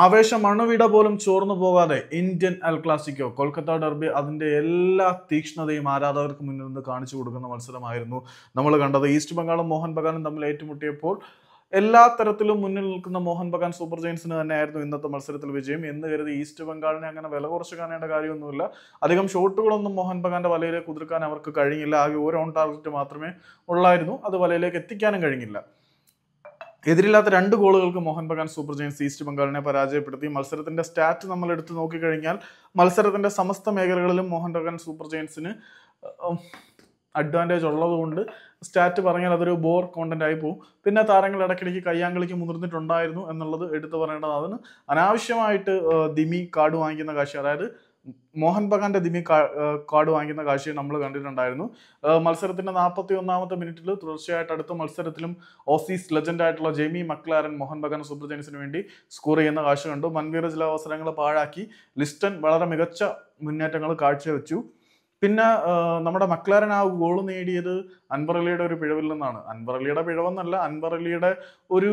ആവേശം അണുവിട പോലും ചോർന്നു പോകാതെ Indian El Clasico Kolkata derby അതിന്റെ എല്ലാ തീക്ഷ്ണതയും ആരാധകർക്ക് മുന്നിൽ നിന്ന് കാണിച്ചു കൊടുക്കുന്ന മത്സരമായിരുന്നു നമ്മൾ കണ്ടത് ഈസ്റ്റ് ബംഗാളും മോഹൻ ബഗാനും തമ്മിൽ ഏറ്റുമുട്ടിയപ്പോൾ എല്ലാ തരത്തിലും മുന്നിൽ നിൽക്കുന്ന മോഹൻ ബഗാൻ സൂപ്പർ ജയൻസിന് തന്നെയായിരുന്നു ഇന്നത്തെ മത്സരത്തിൽ വിജയം എന്ന് കരുതി ഈസ്റ്റ് ബംഗാളിനെ അങ്ങനെ വില കുറച്ച് കാണേണ്ട കാര്യമൊന്നുമില്ല അധികം ഷോട്ടുകളൊന്നും മോഹൻ ബഗാന്റെ വലയിലേക്ക് കുതിർക്കാൻ അവർക്ക് കഴിഞ്ഞില്ല ആകെ ഒരു ഓൺ ടാർഗറ്റ് മാത്രമേ ഉള്ളായിരുന്നു അത് വലയിലേക്ക് എത്തിക്കാനും കഴിഞ്ഞില്ല എതിരില്ലാത്ത രണ്ട് ഗോളുകൾക്ക് Mohun Bagan super giants East ബംഗാളിനെ പരാജയപ്പെടുത്തി മത്സരത്തിന്റെ സ്റ്റാറ്റ് നമ്മൾ എടുത്തു നോക്കിക്കഴിഞ്ഞാൽ മത്സരത്തിന്റെ സമസ്ത മേഖലകളിലും മോഹൻ ബഗാൻ സൂപ്പർ ജയൻസിന് അഡ്വാൻറ്റേജ് ഉള്ളതുകൊണ്ട് സ്റ്റാറ്റ് പറഞ്ഞാൽ അതൊരു ബോർ കോണ്ടന്റ് ആയി പോകും പിന്നെ താരങ്ങൾ ഇടയ്ക്കിടയ്ക്ക് കയ്യാങ്കളിക്ക് മുതിർന്നിട്ടുണ്ടായിരുന്നു എന്നുള്ളത് എടുത്തു പറയേണ്ടത് അതിന് അനാവശ്യമായിട്ട് ദിമി കാർഡ് വാങ്ങിക്കുന്ന കാഴ്ച അതായത് മോഹൻ ബഗാന്റെ ദിമി കാർഡ് വാങ്ങിക്കുന്ന കാഴ്ചയും നമ്മൾ കണ്ടിട്ടുണ്ടായിരുന്നു മത്സരത്തിന്റെ നാൽപ്പത്തി ഒന്നാമത്തെ മിനിറ്റിൽ തുടർച്ചയായിട്ട് അടുത്ത മത്സരത്തിലും ഓസീസ് ലെജൻഡ് ആയിട്ടുള്ള Jamie Maclaren Mohun Bagan super ജെയിൻസിന് വേണ്ടി സ്കോർ ചെയ്യുന്ന കാഴ്ച കണ്ടു മൻവീറ ചില അവസരങ്ങൾ പാഴാക്കി ലിസ്റ്റൻ വളരെ മികച്ച മുന്നേറ്റങ്ങൾ കാഴ്ചവെച്ചു പിന്നെ നമ്മുടെ മക്ലാരൻ ആ ഗോൾ നേടിയത് അൻവർ ഒരു പിഴവിൽ നിന്നാണ് അൻവർ പിഴവെന്നല്ല അൻവർ ഒരു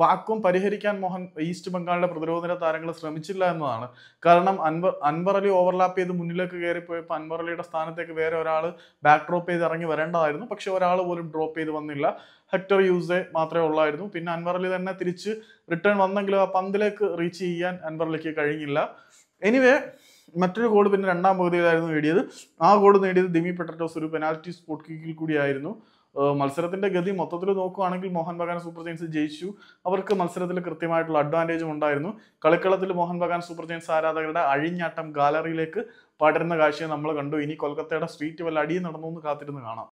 വാക്കും പരിഹരിക്കാൻ മോഹൻ ഈസ്റ്റ് ബംഗാളിലെ പ്രതിരോധ താരങ്ങൾ ശ്രമിച്ചില്ല എന്നതാണ് കാരണം അൻവർ അൻവർ അലി ഓവർലാപ്പ് ചെയ്ത് മുന്നിലേക്ക് കയറിപ്പോയപ്പോൾ അൻവർ അലിയുടെ സ്ഥാനത്തേക്ക് വേറെ ഒരാൾ ബാക്ക് ഡ്രോപ്പ് ചെയ്ത് ഇറങ്ങി വരേണ്ടതായിരുന്നു പക്ഷെ ഒരാൾ പോലും ഡ്രോപ്പ് ചെയ്ത് വന്നില്ല ഹെക്ടർ യൂസേ മാത്രമേ ഉള്ളായിരുന്നു പിന്നെ അൻവർ അലി തന്നെ തിരിച്ച് റിട്ടേൺ വന്നെങ്കിലും ആ പന്തിലേക്ക് റീച്ച് ചെയ്യാൻ അൻവർ അലിക്ക് കഴിഞ്ഞില്ല എനിവേ മറ്റൊരു ഗോൾ പിന്നെ രണ്ടാം പകുതിയിലായിരുന്നു നേടിയത് ആ ഗോൾ നേടിയത് ദിമി പെട്ടോസ് ഒരു പെനാൽറ്റി സ്പോട്ട് കിക്കിൽ കൂടിയായിരുന്നു മത്സരത്തിന്റെ ഗതി മൊത്തത്തിൽ നോക്കുകയാണെങ്കിൽ മോഹൻ ബഗാൻ സൂപ്പർ ജയൻസ് ജയിച്ചു അവർക്ക് മത്സരത്തിൽ കൃത്യമായിട്ടുള്ള അഡ്വാൻറ്റേജും ഉണ്ടായിരുന്നു കളിക്കളത്തിൽ മോഹൻ ബഗാൻ സൂപ്പർ ജയൻസ് ആരാധകരുടെ അഴിഞ്ഞാട്ടം ഗാലറിയിലേക്ക് പടരുന്ന കാഴ്ചയെ നമ്മൾ കണ്ടു ഇനി കൊൽക്കത്തയുടെ സ്ട്രീറ്റ് വല്ല അടിയും നടന്നു എന്ന് കാത്തിരുന്ന് കാണാം